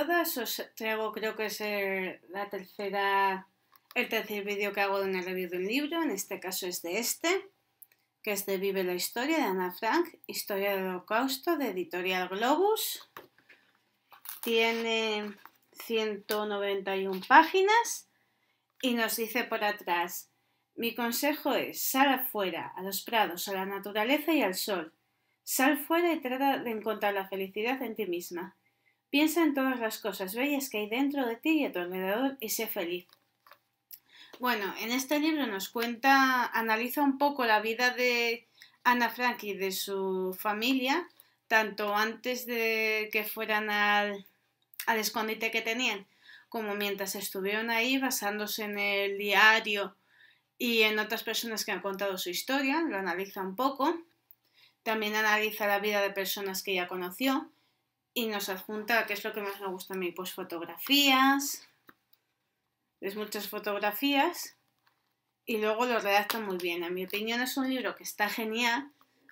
os traigo creo que es la tercera, el tercer vídeo que hago de una review de un libro, en este caso es de este, que es de Vive la Historia de Ana Frank, Historia del Holocausto de Editorial Globus. Tiene 191 páginas y nos dice por atrás, mi consejo es, sal afuera, a los prados, a la naturaleza y al sol. Sal fuera y trata de encontrar la felicidad en ti misma. Piensa en todas las cosas bellas que hay dentro de ti y a tu alrededor y sé feliz. Bueno, en este libro nos cuenta, analiza un poco la vida de Ana Frank y de su familia, tanto antes de que fueran al, al escondite que tenían, como mientras estuvieron ahí, basándose en el diario y en otras personas que han contado su historia, lo analiza un poco. También analiza la vida de personas que ella conoció, y nos adjunta qué es lo que más me gusta a mí, pues fotografías, es muchas fotografías y luego lo redacta muy bien. A mi opinión es un libro que está genial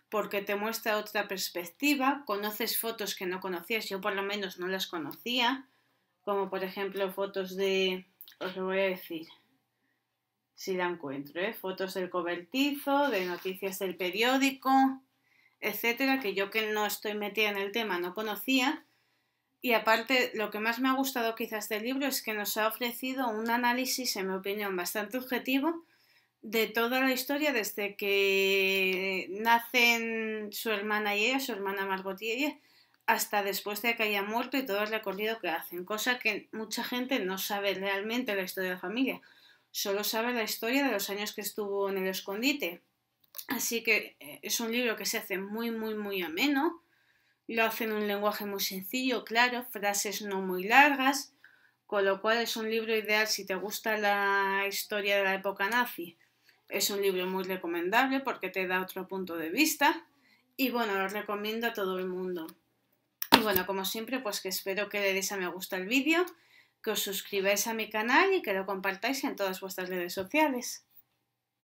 porque te muestra otra perspectiva, conoces fotos que no conocías, yo por lo menos no las conocía, como por ejemplo fotos de, os lo voy a decir, si la encuentro, ¿eh? fotos del cobertizo, de noticias del periódico, etcétera, que yo que no estoy metida en el tema no conocía. Y aparte, lo que más me ha gustado quizás del libro es que nos ha ofrecido un análisis, en mi opinión, bastante objetivo de toda la historia desde que nacen su hermana y ella, su hermana Margot y ella, hasta después de que haya muerto y todo el recorrido que hacen, cosa que mucha gente no sabe realmente la historia de la familia, solo sabe la historia de los años que estuvo en el escondite Así que eh, es un libro que se hace muy, muy, muy ameno. Lo hace en un lenguaje muy sencillo, claro, frases no muy largas, con lo cual es un libro ideal si te gusta la historia de la época nazi. Es un libro muy recomendable porque te da otro punto de vista y bueno, lo recomiendo a todo el mundo. Y bueno, como siempre, pues que espero que le deis a me gusta el vídeo, que os suscribáis a mi canal y que lo compartáis en todas vuestras redes sociales.